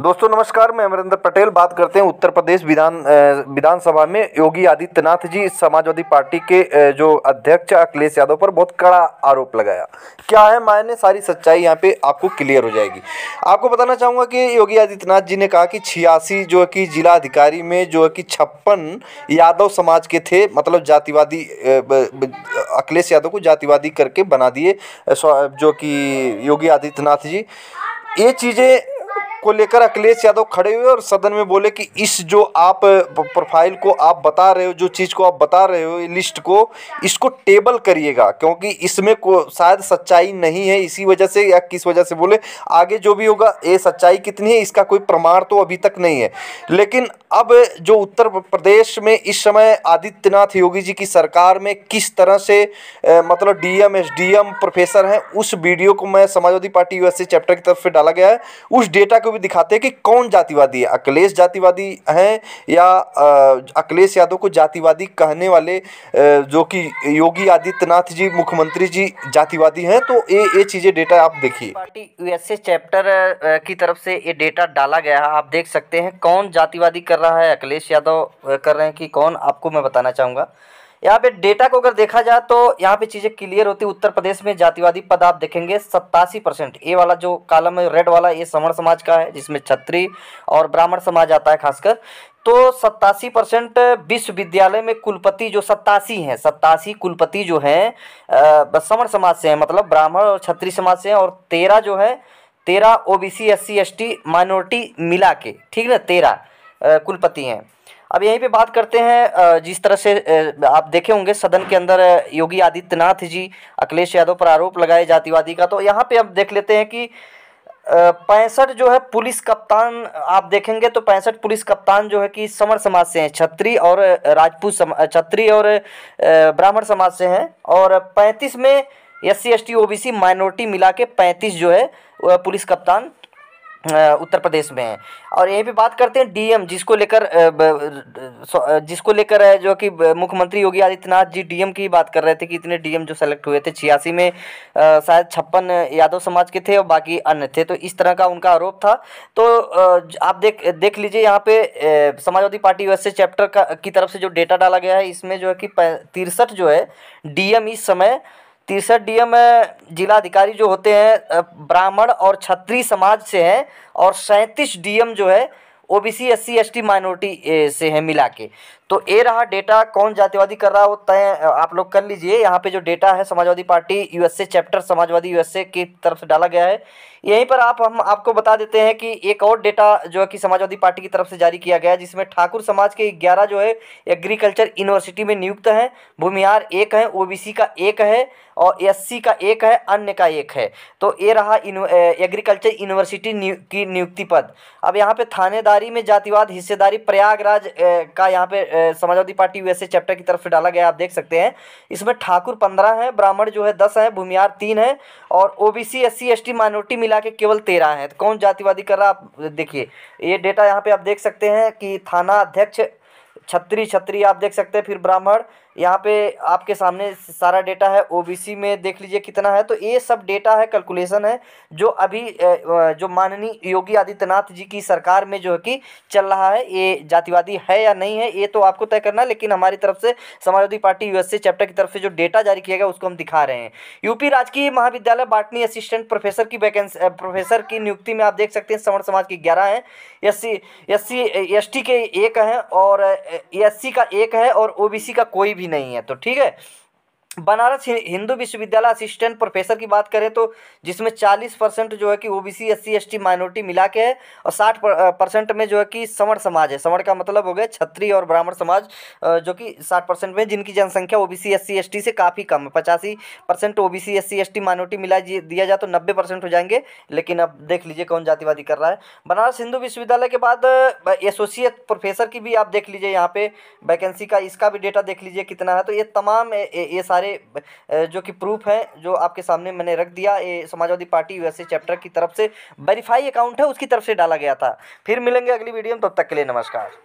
दोस्तों नमस्कार मैं अमरिंदर पटेल बात करते हैं उत्तर प्रदेश विधान विधानसभा में योगी आदित्यनाथ जी समाजवादी पार्टी के जो अध्यक्ष अखिलेश यादव पर बहुत कड़ा आरोप लगाया क्या है मायने सारी सच्चाई यहाँ पे आपको क्लियर हो जाएगी आपको बताना चाहूँगा कि योगी आदित्यनाथ जी ने कहा कि छियासी जो है कि जिला अधिकारी में जो है कि छप्पन यादव समाज के थे मतलब जातिवादी अखिलेश यादव को जातिवादी करके बना दिए जो कि योगी आदित्यनाथ जी ये चीज़ें को लेकर अखिलेश यादव खड़े हुए और सदन में बोले कि इस जो आप प्रोफाइल को आप बता रहे हो जो चीज़ को आप बता रहे हो लिस्ट को इसको टेबल करिएगा क्योंकि इसमें को शायद सच्चाई नहीं है इसी वजह से या किस वजह से बोले आगे जो भी होगा ये सच्चाई कितनी है इसका कोई प्रमाण तो अभी तक नहीं है लेकिन अब जो उत्तर प्रदेश में इस समय आदित्यनाथ योगी जी की सरकार में किस तरह से ए, मतलब डीएम एस प्रोफेसर हैं उस वीडियो को मैं समाजवादी पार्टी यूएसए चैप्टर की तरफ से डाला गया है उस डेटा को को भी दिखाते हैं कि कौन जातिवादी है अखिलेश जातिवादी हैं या अखिलेश यादव को जातिवादी कहने वाले जो कि योगी आदित्यनाथ जी मुख्यमंत्री जी जातिवादी हैं तो ये ये चीज़ें डेटा आप देखिए पार्टी यूएसए चैप्टर की तरफ से ये डेटा डाला गया है आप देख सकते हैं कौन जातिवादी कर रहा है अखिलेश यादव कर रहे हैं कि कौन आपको मैं बताना चाहूँगा यहाँ पे डेटा को अगर देखा जाए तो यहाँ पे चीज़ें क्लियर होती उत्तर प्रदेश में जातिवादी पद आप देखेंगे सत्तासी परसेंट ये वाला जो कालम है रेड वाला ये समण समाज का है जिसमें छत्री और ब्राह्मण समाज आता है खासकर तो सत्तासी परसेंट विश्वविद्यालय में कुलपति जो सत्तासी हैं सत्तासी कुलपति जो हैं सवर्ण समाज से हैं मतलब ब्राह्मण और छत्री समाज से हैं और तेरह जो है तेरह O B C S C S T minority मिला के ठीक ना तेरह कुलपति हैं अब यहीं पे बात करते हैं जिस तरह से आप देखे होंगे सदन के अंदर योगी आदित्यनाथ जी अखिलेश यादव पर आरोप लगाए जातिवादी का तो यहाँ पे अब देख लेते हैं कि पैंसठ जो है पुलिस कप्तान आप देखेंगे तो पैंसठ पुलिस कप्तान जो है कि समर समाज से हैं छत्री और राजपूत समाज छत्री और ब्राह्मण समाज से हैं और पैंतीस में S C S T O B C minority मिला के पैंतीस जो है पुलिस कप्तान उत्तर प्रदेश में है और यहीं पे बात करते हैं डीएम जिसको लेकर जिसको लेकर है जो कि मुख्यमंत्री योगी आदित्यनाथ जी डीएम की बात कर रहे थे कि इतने डीएम जो सेलेक्ट हुए थे छियासी में शायद छप्पन यादव समाज के थे और बाकी अन्य थे तो इस तरह का उनका आरोप था तो आप देख देख लीजिए यहाँ पे समाजवादी पार्टी यूएसए चैप्टर का की तरफ से जो डेटा डाला गया है इसमें जो है कि तिरसठ जो है डीएम इस समय तिरसठ डीएम जिलाधिकारी जो होते हैं ब्राह्मण और छत्री समाज से हैं और सैंतीस डीएम जो है ओबीसी एससी एसटी माइनॉरिटी से हैं मिला के तो ए रहा डेटा कौन जातिवादी कर रहा है वो तय आप लोग कर लीजिए यहाँ पे जो डेटा है Samajwadi Party USA chapter Samajwadi USA की तरफ से डाला गया है यहीं पर आप हम आपको बता देते हैं कि एक और डेटा जो है कि समाजवादी पार्टी की तरफ से जारी किया गया है जिसमें ठाकुर समाज के ग्यारह जो है एग्रीकल्चर यूनिवर्सिटी में नियुक्त हैं भूमिहार एक है ओ का एक है और एस का एक है अन्य का एक है तो ये रहा एग्रीकल्चर यूनिवर्सिटी की नियुक्ति पद अब यहाँ पर थानेदारी में जातिवाद हिस्सेदारी प्रयागराज का यहाँ पर समाजवादी पार्टी यूएसए चैप्टर की तरफ से डाला गया आप देख सकते हैं इसमें ठाकुर पंद्रह हैं ब्राह्मण जो है दस हैं भूमियार तीन हैं और OBC B S C S T minority मिला के केवल तेरह हैं तो कौन जातिवादी कर रहा आप देखिए ये डेटा यहाँ पे आप देख सकते हैं कि थाना अध्यक्ष छत्री छत्री आप देख सकते हैं फिर ब्राह्मण यहाँ पे आपके सामने सारा डेटा है ओबीसी में देख लीजिए कितना है तो ये सब डेटा है कैलकुलेशन है जो अभी जो माननीय योगी आदित्यनाथ जी की सरकार में जो है कि चल रहा है ये जातिवादी है या नहीं है ये तो आपको तय करना है लेकिन हमारी तरफ से समाजवादी पार्टी यूएसए चैप्टर की तरफ से जो डेटा जारी किया गया उसको हम दिखा रहे हैं यूपी राजकीय महाविद्यालय बाटनी असिस्टेंट प्रोफेसर की वैकेंसी प्रोफेसर की नियुक्ति में आप देख सकते हैं सवर्ण समाज की ग्यारह हैं एस सी एस के एक हैं और एससी का एक है और ओबीसी का कोई भी नहीं है तो ठीक है बनारस हिंदू विश्वविद्यालय असिस्टेंट प्रोफेसर की बात करें तो जिसमें 40 परसेंट जो है कि O B C S C S T minority मिला के है और 60 परसेंट में जो है कि सवर्ण समाज है सवर्ण का मतलब हो गया छत्री और ब्राह्मण समाज जो कि 60 परसेंट में जिनकी जनसंख्या O B C S C S T से काफ़ी कम है पचासी percent O B C S C S T minority मिला दिया जाए तो नब्बे परसेंट हो जाएंगे लेकिन अब देख लीजिए कौन जातिवादी कर रहा है बनारस हिंदू विश्वविद्यालय के बाद एसोसिएट प्रोफेसर की भी आप देख लीजिए यहाँ पे वैकेंसी का इसका भी डेटा देख लीजिए कितना है तो ये तमाम ये सारे सारे जो कि प्रूफ है जो आपके सामने मैंने रख दिया ये समाजवादी पार्टी यूएसए चैप्टर की तरफ से वेरीफाई अकाउंट है उसकी तरफ से डाला गया था फिर मिलेंगे अगली वीडियो में तब तक के लिए नमस्कार